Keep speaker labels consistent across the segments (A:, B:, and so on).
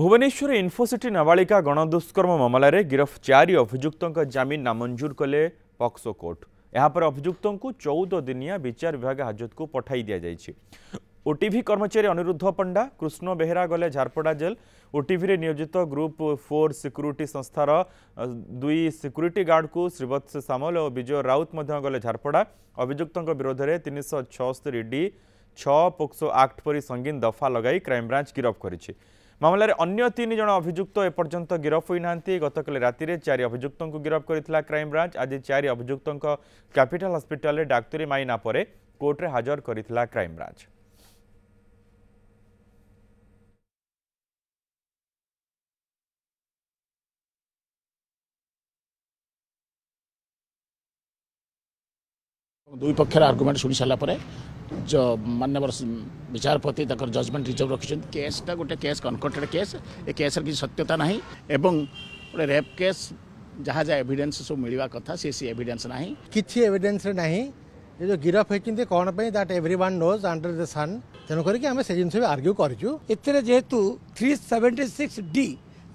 A: ভুবনেশ্বর ইনফোসিটি নাবাଳିকা গণদুষ্কর্ম মামলার গিরফ চারি অভিযুক্ত জামিন নামঞ্জুর কলে পক্সো কোর্ট এরপরে অভিযুক্ত চৌদ দিনিয়া বিচার বিভাগ হাজতক পঠাই দিয়া যাই ওটিভি কর্মচারী অনিরুদ্ধ পণ্ডা কৃষ্ণ বেহেরা গলে ঝারপড়া জেল ওটিভিরে নিয়োজিত গ্রুপ ফোর সিকুরিটি সংস্থার দুই সিকুরিটি গার্ডকু শ্রীবৎস সামল ও বিজয় রাউত মধ্যে গলে ঝারপড়া অভিযুক্ত বিরোধে তিনশহ ছস্তরি ডি ছ পোক্সো আক্ট পরি সঙ্গীন দফা লগাই ক্রাইমব্রাঞ্চ গিরফ করেছে মামলার অন্য তিন জন অভিযুক্ত এপর্যন্ত গিরফ হয়ে না গতকাল রাতে চারি অভিযুক্ত গিরফ করেছিল ক্রাইমব্রাঞ্চ আজ চারি অভিযুক্ত ক্যাপিটাল হসপিটালে ডাক্তারী মাইনা পরে কোর্টে হাজর করেছিল ক্রাইমব্রাঞ্চ
B: দুই পক্ষের আর্গুমেন্ট শুনি সারা পরে मानवर বিচারপতি তাঁর জজমেন্ট রিজর্ভ রাখছেন কেসটা গোটে केस কনকটেড কেস এ কেসর सत्यता সত্যতা না এবং গোটে রেপ जहाँ যা যা এভিডেন্স সব মিলবা কথা সে সে এভিডেন্স না
C: কিছু ये जो गिरफ होती कौन पे that every one nose under the sun तेणु आम से भी आर्ग्यू करूँ जेहेतु three
D: seventy six D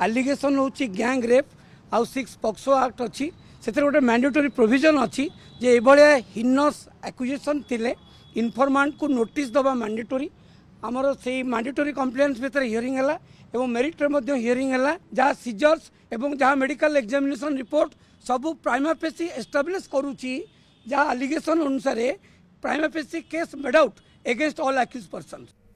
D: allegation हो गैंग रेप आउ सिक्स पक्सो आक्ट अच्छी ସେଥିରେ ଗୋଟେ ମ୍ୟାଣ୍ଡେଟୋରୀ ପ୍ରୋଭିଜନ୍ ଅଛି ଯେ ଏଭଳିଆ ହିନସ୍ ଆକ୍ୟୁଜେସନ୍ ଥିଲେ ଇନଫର୍ମାଣ୍ଟକୁ ନୋଟିସ୍ ଦେବା ମ୍ୟାଣ୍ଡେଟୋରୀ ଆମର ସେଇ ମ୍ୟାଣ୍ଡେଟୋରୀ କମ୍ପ୍ଲେନ୍ସ ଭିତରେ ହିୟରିଂ ହେଲା ଏବଂ ମେରିଟ୍ରେ ମଧ୍ୟ ହିୟରିଂ ହେଲା ଯାହା ସିଜର୍ସ ଏବଂ ଯାହା ମେଡ଼ିକାଲ ଏକ୍ଜାମିନେସନ୍ ରିପୋର୍ଟ ସବୁ ପ୍ରାଇମାପେସି ଏଷ୍ଟାବ୍ଲିଶ୍ କରୁଛି ଯାହା ଆଲିଗେସନ୍ ଅନୁସାରେ prima facie case made out against all accused persons